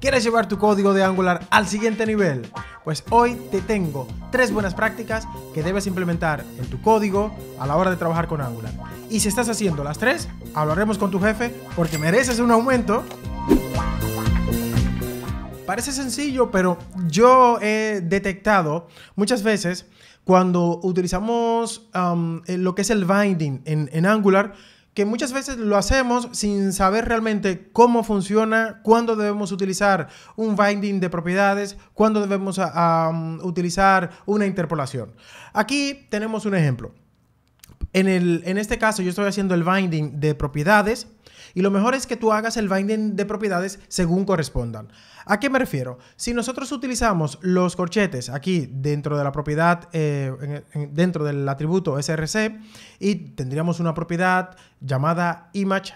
¿Quieres llevar tu código de Angular al siguiente nivel? Pues hoy te tengo tres buenas prácticas que debes implementar en tu código a la hora de trabajar con Angular. Y si estás haciendo las tres, hablaremos con tu jefe porque mereces un aumento. Parece sencillo, pero yo he detectado muchas veces cuando utilizamos eh, lo que es el binding en Angular, que muchas veces lo hacemos sin saber realmente cómo funciona, cuándo debemos utilizar un binding de propiedades, cuándo debemos ah, utilizar una interpolación. Aquí tenemos un ejemplo. En, en este caso yo estoy haciendo el binding de propiedades y lo mejor es que tú hagas el binding de propiedades según correspondan. ¿A qué me refiero? Si nosotros utilizamos los corchetes aquí dentro de la propiedad, eh, dentro del atributo src, y tendríamos una propiedad llamada image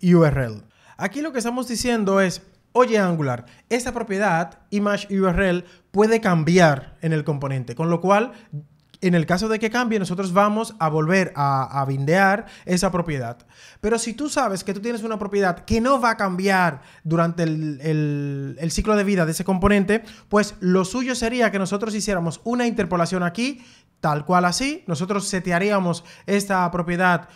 URL. Aquí lo que estamos diciendo es, oye Angular, esta propiedad image URL puede cambiar en el componente, con lo cual en el caso de que cambie, nosotros vamos a volver a, a vindear esa propiedad. Pero si tú sabes que tú tienes una propiedad que no va a cambiar durante el, el ciclo de vida de ese componente, pues lo suyo sería que nosotros hiciéramos una interpolación aquí, tal cual así. Nosotros setearíamos esta propiedad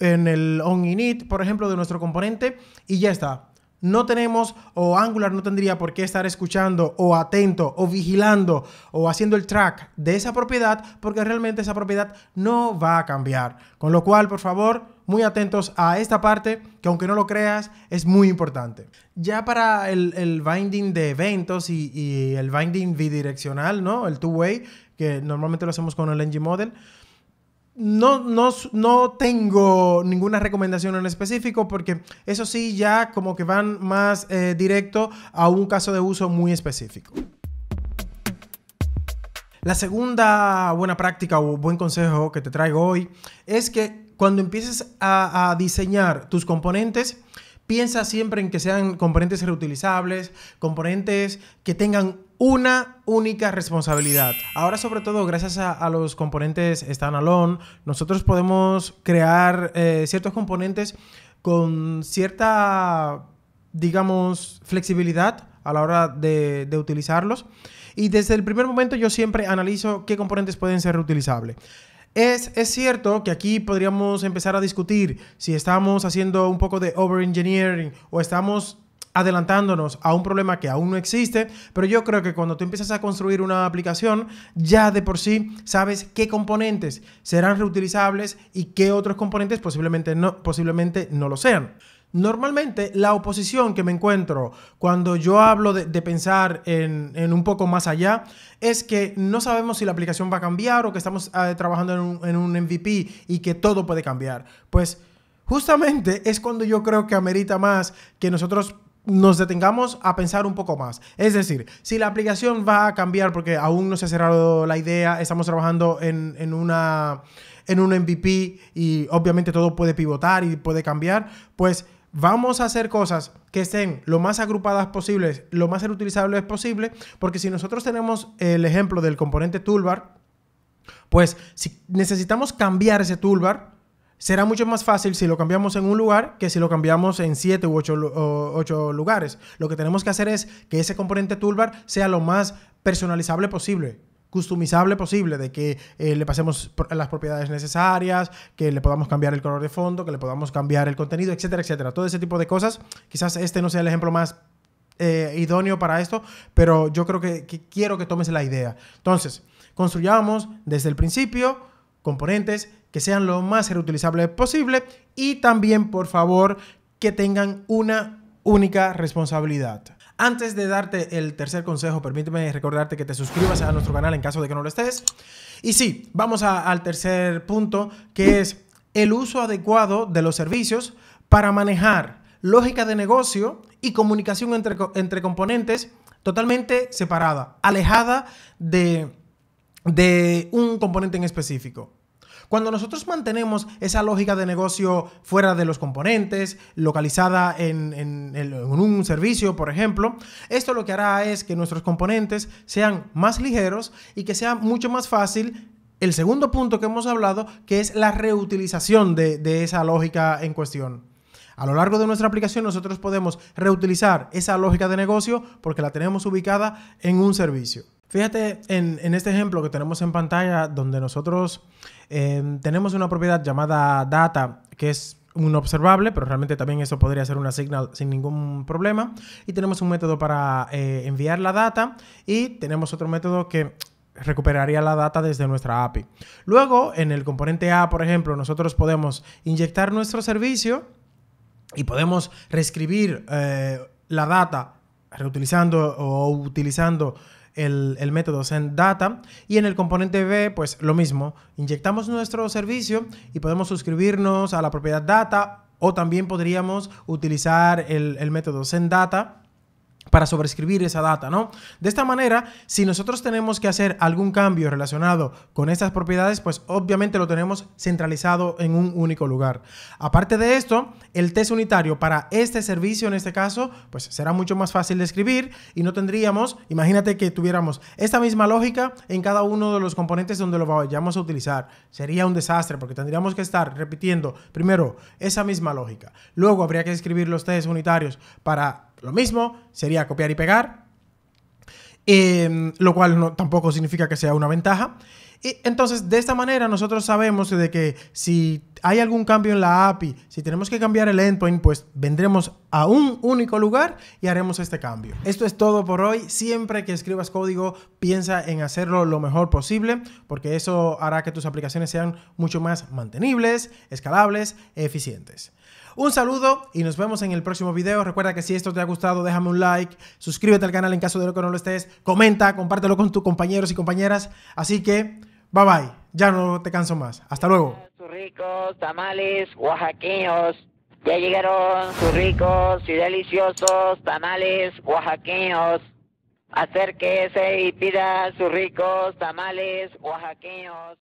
en el on init, por ejemplo, de nuestro componente y ya está no tenemos o Angular no tendría por qué estar escuchando o atento o vigilando o haciendo el track de esa propiedad porque realmente esa propiedad no va a cambiar. Con lo cual, por favor, muy atentos a esta parte que aunque no lo creas es muy importante. Ya para el, binding de eventos y, el binding bidireccional, ¿no? El two-way, que normalmente lo hacemos con el ng model no, no, tengo ninguna recomendación en específico porque eso sí ya como que van más eh, directo a un caso de uso muy específico. La segunda buena práctica o buen consejo que te traigo hoy es que cuando empieces a, a diseñar tus componentes, piensa siempre en que sean componentes reutilizables, componentes que tengan una única responsabilidad. Ahora, sobre todo, gracias a, los componentes standalone, nosotros podemos crear eh, ciertos componentes con cierta, digamos, flexibilidad a la hora de, utilizarlos. Y desde el primer momento yo siempre analizo qué componentes pueden ser reutilizables. es, cierto que aquí podríamos empezar a discutir si estamos haciendo un poco de overengineering o estamos adelantándonos a un problema que aún no existe, pero yo creo que cuando tú empiezas a construir una aplicación, ya de por sí sabes qué componentes serán reutilizables y qué otros componentes posiblemente no, posiblemente no lo sean. Normalmente la oposición que me encuentro cuando yo hablo de, pensar en, un poco más allá es que no sabemos si la aplicación va a cambiar o que estamos ah, trabajando en un, en un MVP y que todo puede cambiar. Pues justamente es cuando yo creo que amerita más que nosotros nos detengamos a pensar un poco más. Es decir, si la aplicación va a cambiar, porque aún no se ha cerrado la idea, estamos trabajando en, una, en un MVP y obviamente todo puede pivotar y puede cambiar, pues vamos a hacer cosas que estén lo más agrupadas posibles, lo más reutilizables posible, porque si nosotros tenemos el ejemplo del componente toolbar, pues si necesitamos cambiar ese toolbar, será mucho más fácil si lo cambiamos en un lugar que si lo cambiamos en siete u ocho lugares. Lo que tenemos que hacer es que ese componente toolbar sea lo más personalizable posible customizable posible, de que eh, le pasemos las propiedades necesarias, que le podamos cambiar el color de fondo, que le podamos cambiar el contenido, etcétera, etcétera. Todo ese tipo de cosas. Quizás este no sea el ejemplo más eh, idóneo para esto, pero yo creo que quiero que tomes la idea. Entonces, construyamos desde el principio componentes que sean lo más reutilizables posible y también, por favor, que tengan una única responsabilidad. Antes de darte el tercer consejo, permíteme recordarte que te suscribas a nuestro canal en caso de que no lo estés. Y sí, vamos al tercer punto, que es el uso adecuado de los servicios para manejar lógica de negocio y comunicación entre, entre componentes totalmente separada, alejada de, de un componente en específico. Cuando nosotros mantenemos esa lógica de negocio fuera de los componentes, localizada en, un servicio, por ejemplo, esto lo que hará es que nuestros componentes sean más ligeros y que sea mucho más fácil. El segundo punto que hemos hablado, que es la reutilización de esa lógica en cuestión. A lo largo de nuestra aplicación nosotros podemos reutilizar esa lógica de negocio porque la tenemos ubicada en un servicio. Fíjate en, este ejemplo que tenemos en pantalla donde nosotros em, tenemos una propiedad llamada data que es un observable, pero realmente también eso podría ser una signal sin ningún problema. Y tenemos un método para eh, enviar la data y tenemos otro método que recuperaría la data desde nuestra API. Luego, en el componente A, por ejemplo, nosotros podemos inyectar nuestro servicio y podemos reescribir eh, la data reutilizando o utilizando el, método método data Y en el componente B, pues lo mismo, inyectamos nuestro servicio y podemos suscribirnos a la propiedad data o también podríamos utilizar el, el método data para sobrescribir esa data, ¿no? De esta manera, si nosotros tenemos que hacer algún cambio relacionado con estas propiedades, pues obviamente lo tenemos centralizado en un único lugar. Aparte de esto, el test unitario para este servicio en este caso, pues será mucho más fácil de escribir y no tendríamos, imagínate que tuviéramos esta misma lógica en cada uno de los componentes donde lo vayamos a utilizar. Sería un desastre porque tendríamos que estar repitiendo primero esa misma lógica. Luego habría que escribir los test unitarios para lo mismo, sería copiar y pegar, em, lo cual no, tampoco significa que sea una ventaja. Y entonces, de esta manera, nosotros sabemos de que si hay algún cambio en la API, si tenemos que cambiar el endpoint, pues vendremos a un único lugar y haremos este cambio. Esto es todo por hoy. Siempre que escribas código, piensa en hacerlo lo mejor posible, porque eso hará que tus aplicaciones sean mucho más mantenibles, escalables, eficientes. Un saludo y nos vemos en el próximo video. Recuerda que si esto te ha gustado, déjame un like, suscríbete al canal en caso de lo que no lo estés, comenta, compártelo con tus compañeros y compañeras. Así que, bye bye. Ya no te canso más. Hasta luego. Sus ricos tamales oaxaqueños. Ya llegaron sus ricos y deliciosos tamales oaxaqueños. Acérquese y pida sus ricos tamales oaxaqueños.